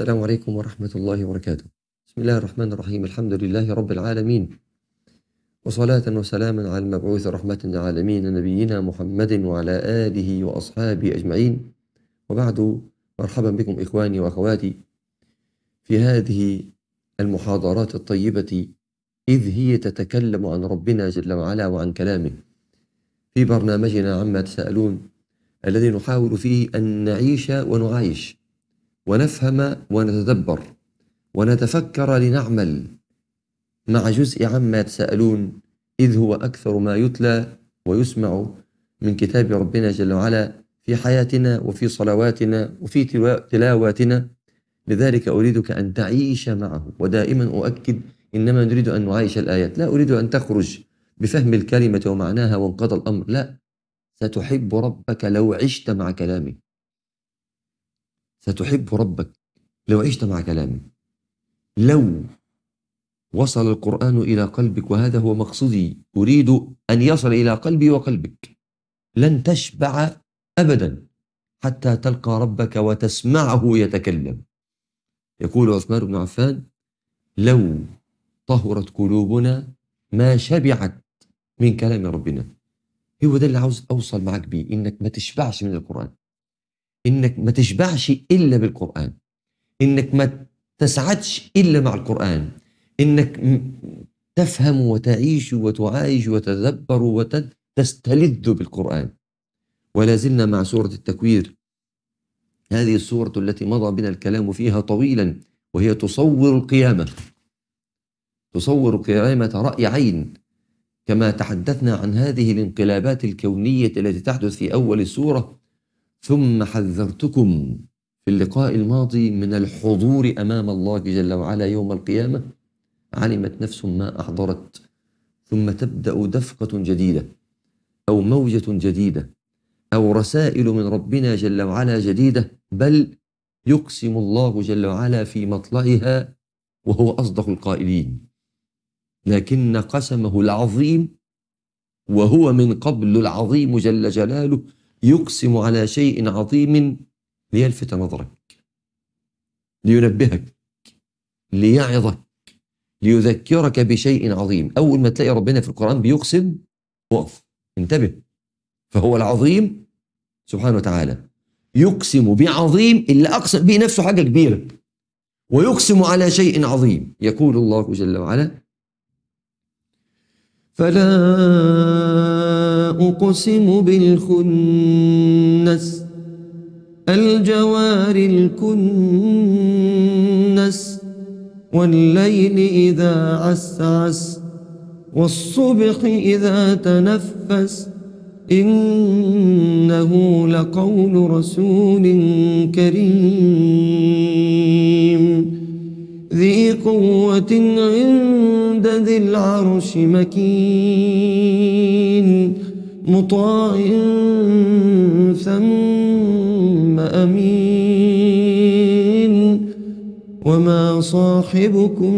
السلام عليكم ورحمة الله وبركاته بسم الله الرحمن الرحيم الحمد لله رب العالمين وصلاة وسلاما على المبعوث رحمة العالمين نبينا محمد وعلى آله وأصحابه أجمعين وبعد مرحبا بكم إخواني وأخواتي في هذه المحاضرات الطيبة إذ هي تتكلم عن ربنا جل وعلا وعن كلامه في برنامجنا عما تسألون الذي نحاول فيه أن نعيش ونعايش ونفهم ونتدبر ونتفكر لنعمل مع جزء عما يتساءلون إذ هو أكثر ما يتلى ويسمع من كتاب ربنا جل وعلا في حياتنا وفي صلواتنا وفي تلاواتنا لذلك أريدك أن تعيش معه ودائما أؤكد إنما نريد أن نعايش الآيات لا أريد أن تخرج بفهم الكلمة ومعناها وانقضى الأمر لا ستحب ربك لو عشت مع كلامه ستحب ربك لو عشت مع كلامي لو وصل القرآن إلى قلبك وهذا هو مقصدي أريد أن يصل إلى قلبي وقلبك لن تشبع أبدا حتى تلقى ربك وتسمعه يتكلم يقول عثمان بن عفان لو طهرت قلوبنا ما شبعت من كلام ربنا هو ده اللي عاوز أوصل معك بيه إنك ما تشبعش من القرآن انك ما تشبعش الا بالقران انك ما تسعدش الا مع القران انك تفهم وتعيش وتعايش وتدبر وتستلذ بالقران ولا زلنا مع سوره التكوير هذه السوره التي مضى بنا الكلام فيها طويلا وهي تصور القيامه تصور قيامه راي عين كما تحدثنا عن هذه الانقلابات الكونيه التي تحدث في اول السوره ثم حذرتكم في اللقاء الماضي من الحضور امام الله جل وعلا يوم القيامه علمت نفس ما احضرت ثم تبدا دفقه جديده او موجه جديده او رسائل من ربنا جل وعلا جديده بل يقسم الله جل وعلا في مطلعها وهو اصدق القائلين لكن قسمه العظيم وهو من قبل العظيم جل جلاله يقسم على شيء عظيم ليلفت نظرك لينبهك ليعظك ليذكرك بشيء عظيم أول ما تلاقي ربنا في القرآن بيقسم وقف انتبه فهو العظيم سبحانه وتعالى يقسم بعظيم اللي أقسم به نفسه حاجة كبيرة ويقسم على شيء عظيم يقول الله جل وعلا فلا أقسم بالخنس الجوار الكنس والليل إذا عسعس والصبح إذا تنفس إنه لقول رسول كريم ذي قوة عند ذي العرش مكين مطاع ثم أمين وما صاحبكم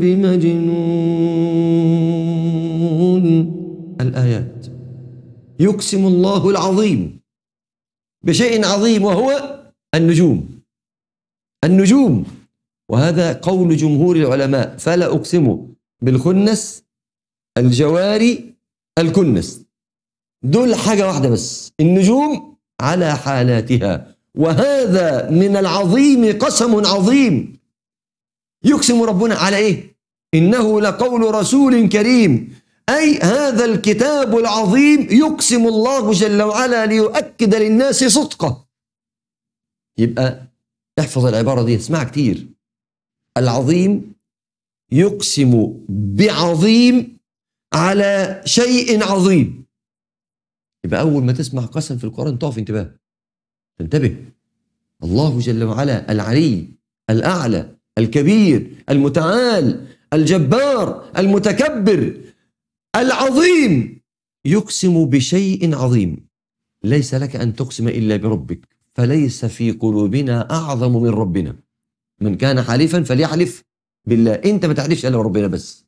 بمجنون الآيات يقسم الله العظيم بشيء عظيم وهو النجوم النجوم وهذا قول جمهور العلماء فلا أقسم بالخنس الجواري الكنس دول حاجة واحدة بس النجوم على حالاتها وهذا من العظيم قسم عظيم يقسم ربنا على إيه؟ إنه لقول رسول كريم أي هذا الكتاب العظيم يقسم الله جل وعلا ليؤكد للناس صدقه يبقى احفظ العبارة دي اسمعها كتير العظيم يقسم بعظيم على شيء عظيم يبقى أول ما تسمع قسم في القرآن تقف انتباه تنتبه الله جل وعلا العلي الأعلى الكبير المتعال الجبار المتكبر العظيم يقسم بشيء عظيم ليس لك أن تقسم إلا بربك فليس في قلوبنا أعظم من ربنا من كان حليفا فليحلف بالله أنت ما تحلفش إلا بربنا بس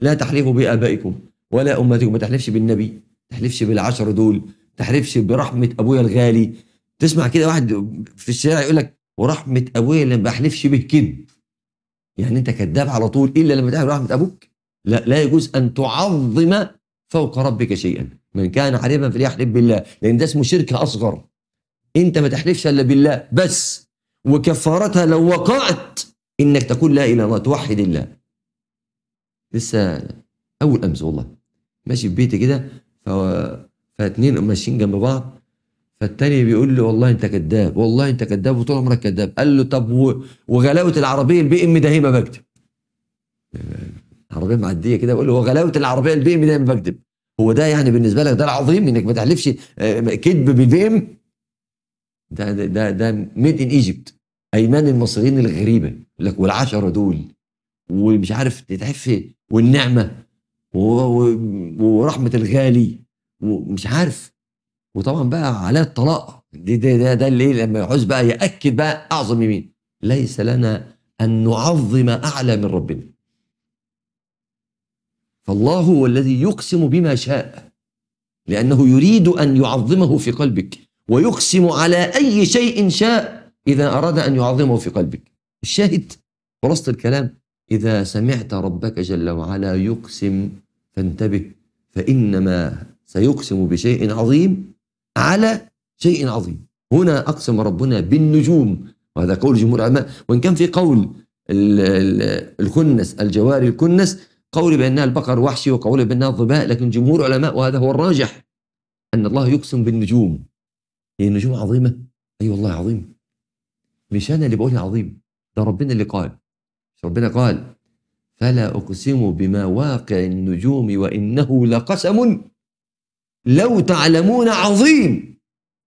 لا تحلفوا بآبائكم ولا أمتكم ما تحلفش بالنبي تحلفش بالعشرة دول تحلفش برحمة أبويا الغالي تسمع كده واحد في الشارع يقول لك ورحمة أبويا اللي ما بحلفش به كده يعني أنت كذاب على طول إلا لما تحلف رحمة أبوك لا لا يجوز أن تعظم فوق ربك شيئا من كان حليفا فليحلف بالله لأن ده اسمه شرك أصغر أنت ما تحلفش إلا بالله بس وكفارتها لو وقعت إنك تقول لا إله إلا الله توحد الله لسه أول أمس والله ماشي في بيتي كده فهو فاتنين ماشيين جنب بعض فالتاني بيقول له والله انت كذاب والله انت كذاب وطول عمرك كذاب قال له طب وغلاوه العربيه البي ام ده هي ما بكتب عربيه معديه كده بقول له وغلاوه العربيه البي ام ده ما بكتب هو ده يعني بالنسبه لك ده العظيم انك ما تحلفش آه، كذب بالبي ام ده ده ده, ده ميد ان ايجيبت ايمان المصريين الغريبه يقول لك والعشره دول ومش عارف تتعفي والنعمه ورحمه الغالي ومش عارف وطبعا بقى عليها الطلاق ده ده ده, ده اللي لما يعوز بقى ياكد بقى اعظم يمين ليس لنا ان نعظم اعلى من ربنا فالله هو الذي يقسم بما شاء لانه يريد ان يعظمه في قلبك ويقسم على اي شيء شاء اذا اراد ان يعظمه في قلبك الشاهد خلاصه الكلام اذا سمعت ربك جل وعلا يقسم فانتبه فإنما سيقسم بشيء عظيم على شيء عظيم هنا أقسم ربنا بالنجوم وهذا قول جمهور العلماء وإن كان في قول الكنس الجواري الكنس قول بأنها البقر وحشي وقول بأنها الظباء لكن جمهور العلماء وهذا هو الراجح أن الله يقسم بالنجوم هي النجوم عظيمة أي أيوة والله عظيم مش أنا اللي بقولها عظيم ده ربنا اللي قال ربنا قال فلا أقسم بمواقع النجوم وإنه لقسم لو تعلمون عظيم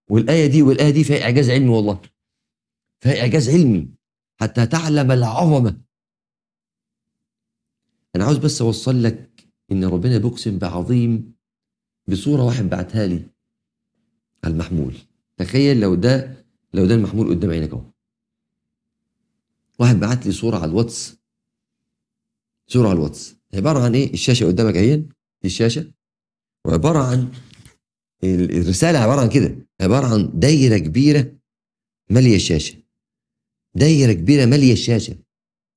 والآية دي والآية دي فيها إعجاز علمي والله فيها إعجاز علمي حتى تعلم العظمة أنا عاوز بس أوصل لك إن ربنا بيقسم بعظيم بصورة واحد بعتها لي على المحمول تخيل لو ده لو ده المحمول قدام عينك أهو واحد بعت لي صورة على الواتس صوره على الواتس عباره عن ايه الشاشه قدامك اهي دي الشاشه وعباره عن الرساله عباره عن كده عباره عن دايره كبيره ماليه الشاشه دايره كبيره ماليه الشاشه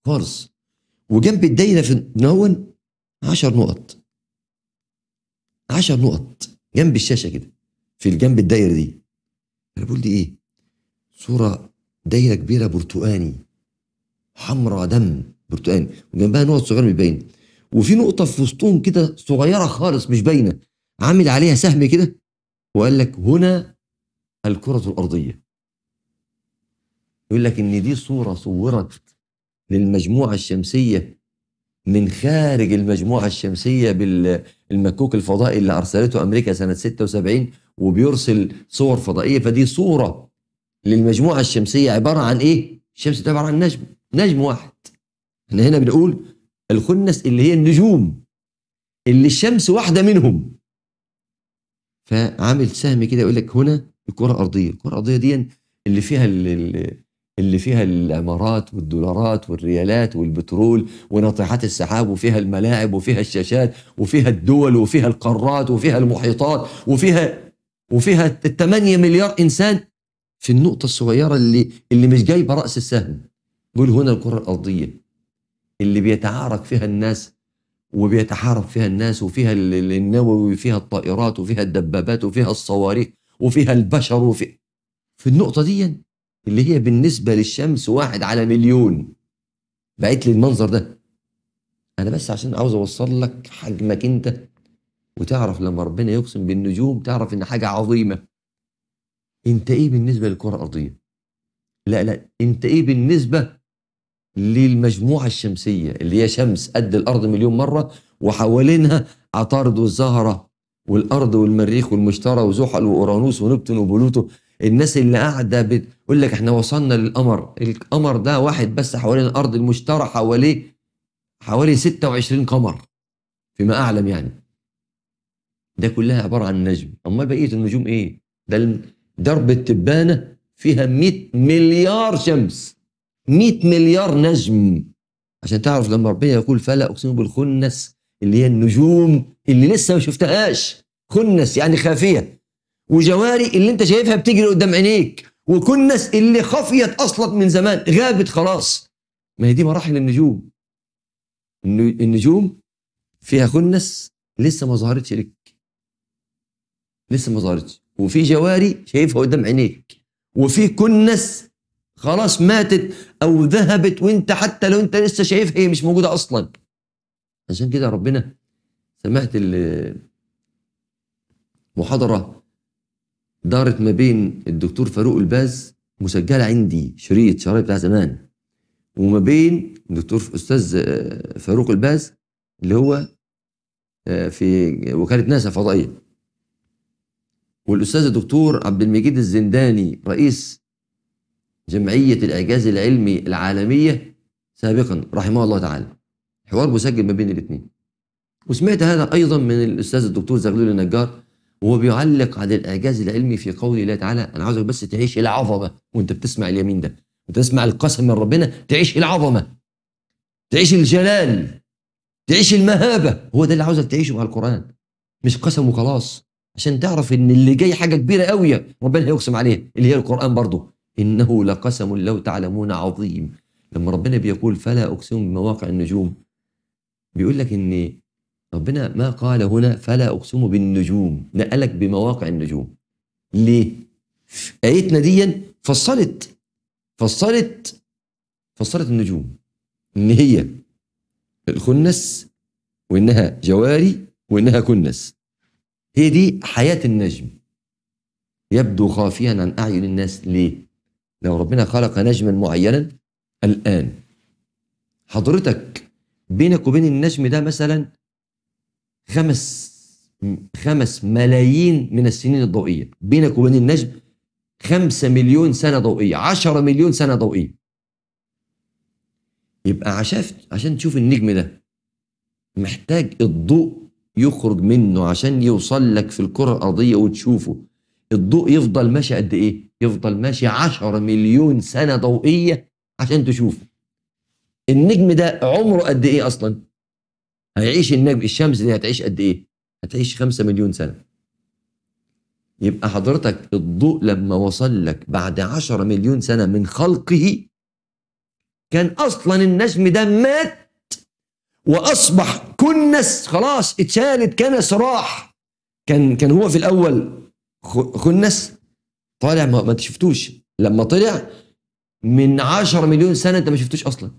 خالص وجنب الدايره في نون 10 نقط 10 نقط جنب الشاشه كده في الجنب الدايره دي انا بقول دي ايه صوره دايره كبيره برتقاني حمراء دم برتقاني وجنبها نقط صغيره مش باينه وفي نقطه في وسطهم كده صغيره خالص مش باينه عامل عليها سهم كده وقال لك هنا الكره الارضيه يقول لك ان دي صوره صورت للمجموعه الشمسيه من خارج المجموعه الشمسيه بالمكوك الفضائي اللي ارسلته امريكا سنه 76 وبيرسل صور فضائيه فدي صوره للمجموعه الشمسيه عباره عن ايه؟ الشمس عباره عن نجم نجم واحد احنا هنا بنقول الخنس اللي هي النجوم اللي الشمس واحده منهم فعامل سهم كده يقول لك هنا الكره الارضيه الكره الارضيه دي اللي فيها اللي فيها الامارات والدولارات والريالات والبترول وناطحات السحاب وفيها الملاعب وفيها الشاشات وفيها الدول وفيها القارات وفيها المحيطات وفيها وفيها 8 مليار انسان في النقطه الصغيره اللي اللي مش جايبه راس السهم بيقول هنا الكره الارضيه اللي بيتعارك فيها الناس وبيتحارب فيها الناس وفيها النووي وفيها الطائرات وفيها الدبابات وفيها الصواريخ وفيها البشر وفي في النقطة دي اللي هي بالنسبة للشمس واحد على مليون بعت لي المنظر ده أنا بس عشان عاوز أوصل لك حجمك أنت وتعرف لما ربنا يقسم بالنجوم تعرف إن حاجة عظيمة أنت إيه بالنسبة للكرة الأرضية؟ لا لا أنت إيه بالنسبة للمجموعة الشمسية اللي هي شمس قد الأرض مليون مرة وحوالينها عطارد والزهرة والأرض والمريخ والمشتري وزحل وأورانوس ونبتون وبلوتو الناس اللي قاعدة بتقول لك احنا وصلنا للقمر القمر ده واحد بس حوالين الأرض المشتري حواليه حوالي 26 قمر فيما أعلم يعني ده كلها عبارة عن نجم أمال بقية النجوم إيه ده درب التبانة فيها 100 مليار شمس 100 مليار نجم عشان تعرف لما ربنا يقول فلا اقسم بالخنس اللي هي النجوم اللي لسه ما شفتهاش خنس يعني خافيه وجواري اللي انت شايفها بتجري قدام عينيك وكنس اللي خفيت اصلا من زمان غابت خلاص ما هي دي مراحل النجوم النجوم فيها كنس لسه ما ظهرتش لك لسه ما ظهرتش وفي جواري شايفها قدام عينيك وفي كنس خلاص ماتت او ذهبت وانت حتى لو انت لسه شايفها هي مش موجوده اصلا عشان كده ربنا سمعت المحاضره دارت ما بين الدكتور فاروق الباز مسجله عندي شريط شرايط بتاع زمان وما بين الدكتور استاذ آه، فاروق الباز اللي هو آه، في وكاله ناسا فضائيه والاستاذ الدكتور عبد المجيد الزنداني رئيس جمعية الإعجاز العلمي العالمية سابقا رحمه الله تعالى حوار مسجل ما بين الاثنين وسمعت هذا أيضا من الأستاذ الدكتور زغلول النجار وهو بيعلق على الإعجاز العلمي في قول الله تعالى أنا عاوزك بس تعيش العظمة وأنت بتسمع اليمين ده وتسمع القسم من ربنا تعيش العظمة تعيش الجلال تعيش المهابة هو ده اللي عاوزك تعيشه مع القرآن مش قسم وخلاص عشان تعرف ان اللي جاي حاجه كبيره قوي ربنا هيقسم عليها اللي هي القران برضه إنه لقسم لو تعلمون عظيم لما ربنا بيقول فلا أقسم بمواقع النجوم بيقول لك إن ربنا ما قال هنا فلا أقسم بالنجوم نقلك بمواقع النجوم ليه؟ آيتنا دي فصلت فصلت فصلت النجوم إن هي الخنس وإنها جواري وإنها كنس هي دي حياة النجم يبدو خافيا عن أعين الناس ليه؟ لو ربنا خلق نجما معينا الآن حضرتك بينك وبين النجم ده مثلا خمس خمس ملايين من السنين الضوئية بينك وبين النجم خمسة مليون سنة ضوئية عشرة مليون سنة ضوئية يبقى عشان عشان تشوف النجم ده محتاج الضوء يخرج منه عشان يوصل لك في الكرة الأرضية وتشوفه الضوء يفضل ماشي قد ايه يفضل ماشي 10 مليون سنه ضوئيه عشان تشوفه النجم ده عمره قد ايه اصلا هيعيش النجم الشمس دي هتعيش قد ايه هتعيش 5 مليون سنه يبقى حضرتك الضوء لما وصل لك بعد 10 مليون سنه من خلقه كان اصلا النجم ده مات واصبح كنس خلاص اتشالت كنس راح كان كان هو في الاول خنس طالع ما, ما شفتوش لما طلع من 10 مليون سنه انت ما شفتوش اصلا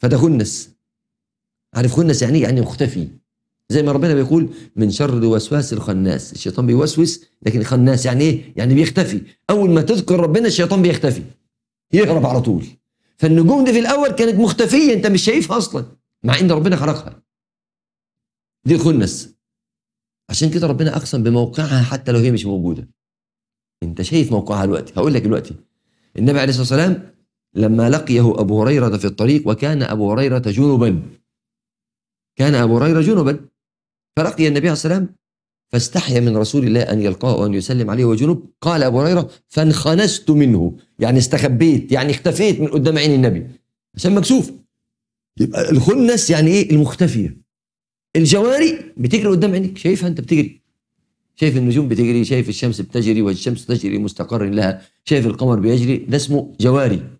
فده خنس عارف خنس يعني إيه؟ يعني مختفي زي ما ربنا بيقول من شر الوسواس الخناس الشيطان بيوسوس لكن الخناس يعني ايه يعني بيختفي اول ما تذكر ربنا الشيطان بيختفي يهرب على طول فالنجوم دي في الاول كانت مختفيه انت مش شايفها اصلا مع ان ربنا خلقها دي الخنس عشان كده ربنا اقسم بموقعها حتى لو هي مش موجوده انت شايف موقعها دلوقتي هقول لك دلوقتي النبي عليه الصلاه والسلام لما لقيه ابو هريره في الطريق وكان ابو هريره جنبا كان ابو هريره جنبا فلقي النبي عليه السلام فاستحيا من رسول الله ان يلقاه وان يسلم عليه وجنوب قال ابو هريره فانخنست منه يعني استخبيت يعني اختفيت من قدام عين النبي عشان مكسوف يبقى الخنس يعني ايه المختفيه الجواري بتجري قدام عينيك شايفها انت بتجري شايف النجوم بتجري شايف الشمس بتجري والشمس تجري مستقر لها شايف القمر بيجري ده اسمه جواري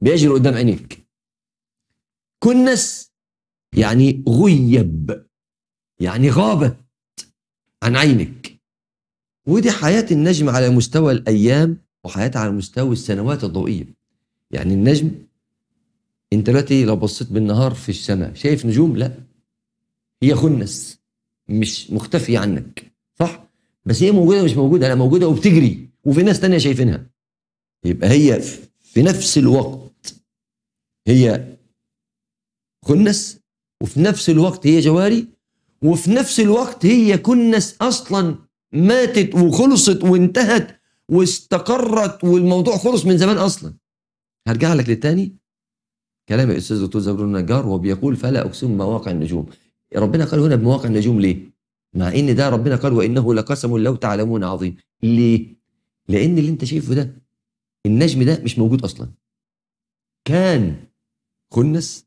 بيجري قدام عينيك كنس يعني غيب يعني غابت عن عينك ودي حياة النجم على مستوى الأيام وحياتها على مستوى السنوات الضوئية يعني النجم انت دلوقتي لو بصيت بالنهار في السماء شايف نجوم لا هي خنس مش مختفيه عنك صح بس هي موجوده مش موجوده لا موجوده وبتجري وفي ناس تانية شايفينها يبقى هي في نفس الوقت هي كنس وفي نفس الوقت هي جواري وفي نفس الوقت هي كنس اصلا ماتت وخلصت وانتهت واستقرت والموضوع خلص من زمان اصلا هرجع لك للتاني كلام الاستاذ دكتور زبرون النجار وبيقول فلا اقسم مواقع النجوم ربنا قال هنا بمواقع النجوم ليه مع ان ده ربنا قال وانه لقسم لو تعلمون عظيم ليه لان اللي انت شايفه ده النجم ده مش موجود اصلا كان كنس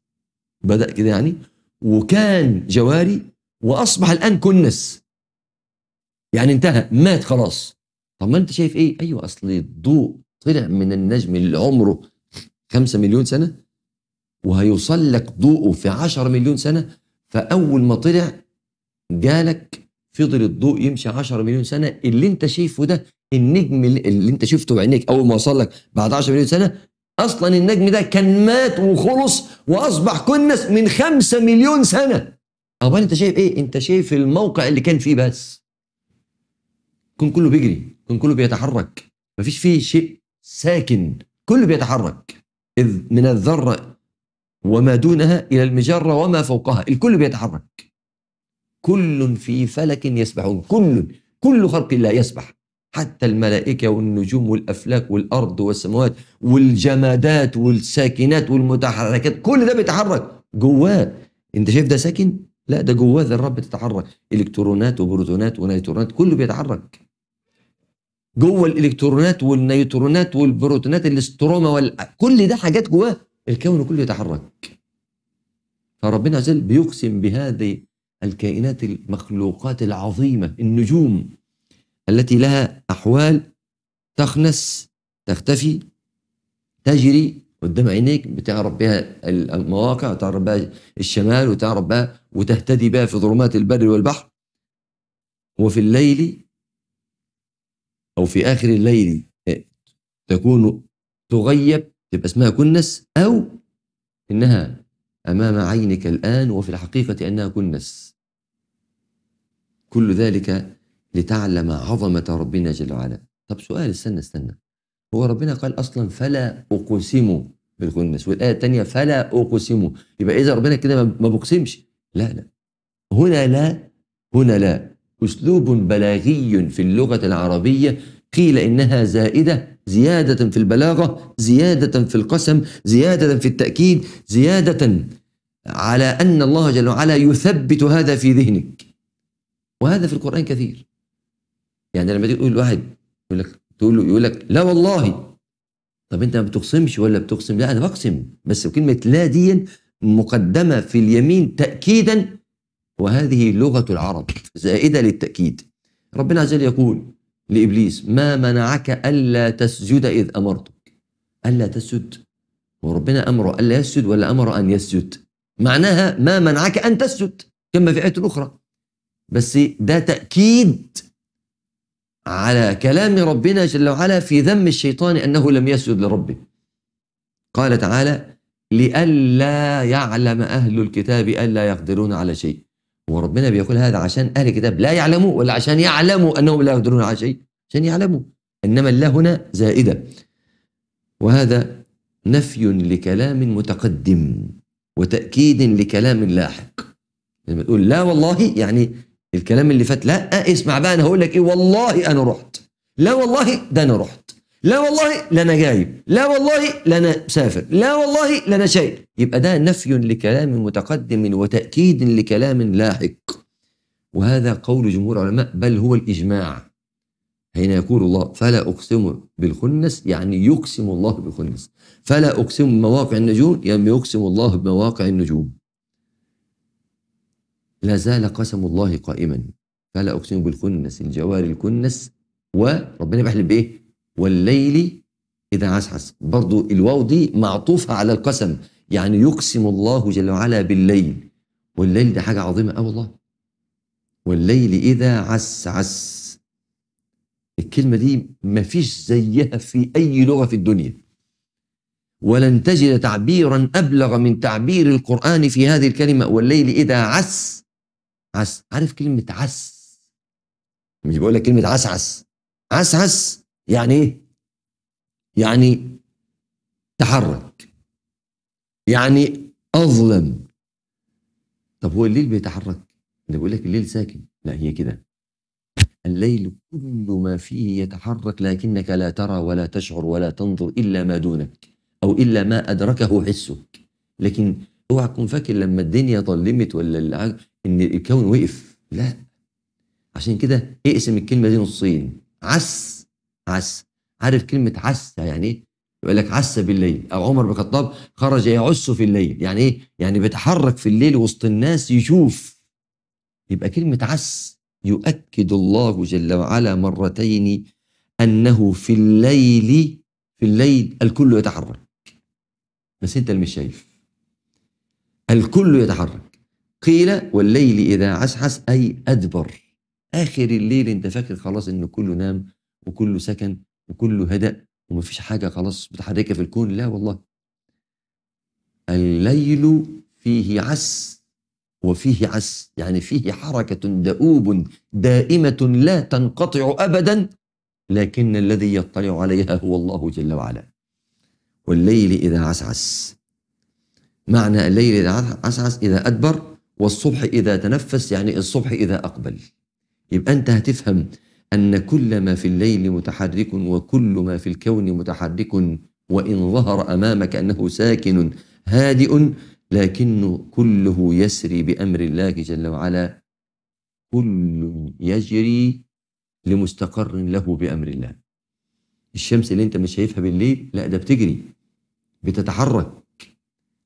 بدا كده يعني وكان جواري واصبح الان كنس يعني انتهى مات خلاص طب ما انت شايف ايه ايوه اصل الضوء طلع من النجم اللي عمره 5 مليون سنه وهيوصل لك ضوءه في 10 مليون سنه فاول ما طلع جالك فضل الضوء يمشي 10 مليون سنه اللي انت شايفه ده النجم اللي انت شفته بعينيك اول ما وصل لك بعد 10 مليون سنه اصلا النجم ده كان مات وخلص واصبح كنس من 5 مليون سنه امال انت شايف ايه انت شايف الموقع اللي كان فيه بس كن كله بيجري كن كله بيتحرك مفيش فيه شيء ساكن كله بيتحرك إذ من الذرة وما دونها إلى المجرة وما فوقها الكل بيتحرك كل في فلك يسبحون كل كل خلق الله يسبح حتى الملائكة والنجوم والأفلاك والأرض والسماوات والجمادات والساكنات والمتحركات كل ده بيتحرك جواه أنت شايف ده ساكن؟ لا ده جواه ذرات بتتحرك الكترونات وبروتونات ونيترونات كله بيتحرك جوه الالكترونات والنيوترونات والبروتونات الاستروما وال... كل ده حاجات جواه الكون كله يتحرك فربنا عز وجل بيقسم بهذه الكائنات المخلوقات العظيمة النجوم التي لها أحوال تخنس تختفي تجري قدام عينيك بتعرف بها المواقع وتعرف بها الشمال وتعرف بها وتهتدي بها في ظلمات البر والبحر وفي الليل أو في آخر الليل آه، تكون تغيب تبقى اسمها كنس أو إنها أمام عينك الآن وفي الحقيقة أنها كنس كل ذلك لتعلم عظمة ربنا جل وعلا طب سؤال استنى استنى هو ربنا قال أصلا فلا أقسم بالكنس والآية الثانية فلا أقسم يبقى إذا ربنا كده ما بقسمش لا لا هنا لا هنا لا أسلوب بلاغي في اللغة العربية قيل إنها زائدة زيادة في البلاغة زيادة في القسم زيادة في التأكيد زيادة على أن الله جل وعلا يثبت هذا في ذهنك وهذا في القرآن كثير يعني لما تقول الواحد يقول لك تقول له يقول لك لا والله طب انت ما بتقسمش ولا بتقسم لا انا بقسم بس كلمه لا دي مقدمه في اليمين تاكيدا وهذه لغه العرب زائده للتاكيد ربنا عز وجل يقول لابليس ما منعك الا تسجد اذ امرتك الا تسجد وربنا امره الا يسجد ولا امره ان يسجد معناها ما منعك ان تسجد كما في ايه اخرى بس ده تاكيد على كلام ربنا جل وعلا في ذم الشيطان انه لم يسجد لربه قال تعالى لئلا يعلم اهل الكتاب الا يقدرون على شيء وربنا بيقول هذا عشان اهل الكتاب لا يعلموا ولا عشان يعلموا انهم لا يقدرون على شيء عشان يعلموا انما الله هنا زائده وهذا نفي لكلام متقدم وتاكيد لكلام لاحق لما تقول لا والله يعني الكلام اللي فات لا آه، اسمع بقى انا هقول لك ايه والله انا رحت لا والله ده انا رحت لا والله لا انا جايب لا والله لا انا مسافر لا والله لا انا شيء يبقى ده نفي لكلام متقدم وتاكيد لكلام لاحق وهذا قول جمهور العلماء بل هو الاجماع حين يقول الله فلا اقسم بالخنس يعني يقسم الله بالخنس فلا اقسم بمواقع النجوم يعني يقسم الله بمواقع النجوم لا زال قسم الله قائما فلا اقسم بالخنس الجوار الكنس وربنا بيحلف بايه والليل إذا عسعس برضو الواو دي معطوفة على القسم يعني يقسم الله جل وعلا بالليل والليل دي حاجة عظيمة أوي والله والليل إذا عسعس الكلمة دي مفيش زيها في أي لغة في الدنيا ولن تجد تعبيرا أبلغ من تعبير القرآن في هذه الكلمة والليل إذا عس عس عارف كلمة عس مش بقول لك كلمة عسعس عسعس يعني ايه يعني تحرك يعني اظلم طب هو الليل بيتحرك ده بيقول لك الليل ساكن لا هي كده الليل كل ما فيه يتحرك لكنك لا ترى ولا تشعر ولا تنظر الا ما دونك او الا ما ادركه حسك لكن اوعى تكون فاكر لما الدنيا ظلمت ولا ان الكون وقف لا عشان كده اقسم الكلمه دي نصين عس عس عارف كلمه عس يعني ايه يقول لك عس بالليل او عمر بن الخطاب خرج يعس في الليل يعني ايه يعني بيتحرك في الليل وسط الناس يشوف يبقى كلمه عس يؤكد الله جل وعلا مرتين انه في الليل في الليل الكل يتحرك بس انت اللي مش شايف الكل يتحرك قيل والليل اذا عسعس اي ادبر اخر الليل انت فاكر خلاص ان كله نام وكله سكن وكله هدأ ومفيش حاجة خلاص بتحركها في الكون لا والله الليل فيه عس وفيه عس يعني فيه حركة دؤوب دائمة لا تنقطع أبدا لكن الذي يطلع عليها هو الله جل وعلا والليل إذا عسعس معنى الليل إذا عسعس إذا أدبر والصبح إذا تنفس يعني الصبح إذا أقبل يبقى أنت هتفهم أن كل ما في الليل متحرك وكل ما في الكون متحرك وإن ظهر أمامك أنه ساكن هادئ لكن كله يسري بأمر الله جل وعلا كل يجري لمستقر له بأمر الله الشمس اللي انت مش شايفها بالليل لا ده بتجري بتتحرك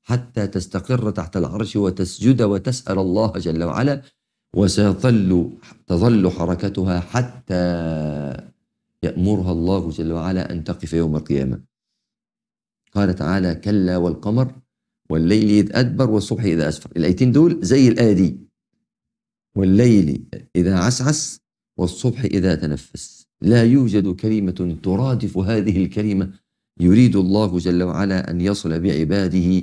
حتى تستقر تحت العرش وتسجد وتسأل الله جل وعلا وستظل تظل حركتها حتى يأمرها الله جل وعلا أن تقف يوم القيامة قال تعالى كلا والقمر والليل إذ أدبر والصبح إذا أسفر الآيتين دول زي الآية دي والليل إذا عسعس والصبح إذا تنفس لا يوجد كلمة ترادف هذه الكلمة يريد الله جل وعلا أن يصل بعباده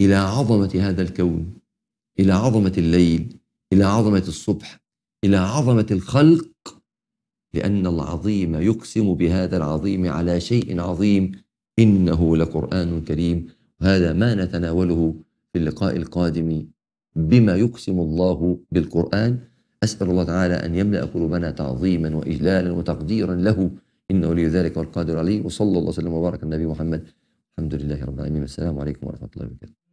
إلى عظمة هذا الكون إلى عظمة الليل إلى عظمة الصبح إلى عظمة الخلق لأن العظيم يقسم بهذا العظيم على شيء عظيم إنه لقرآن كريم هذا ما نتناوله في اللقاء القادم بما يقسم الله بالقرآن أسأل الله تعالى أن يملأ قلوبنا تعظيما وإجلالا وتقديرا له إنه لذلك ذلك والقادر عليه وصلى الله وسلم وبارك على النبي محمد الحمد لله رب العالمين والسلام عليكم ورحمة الله وبركاته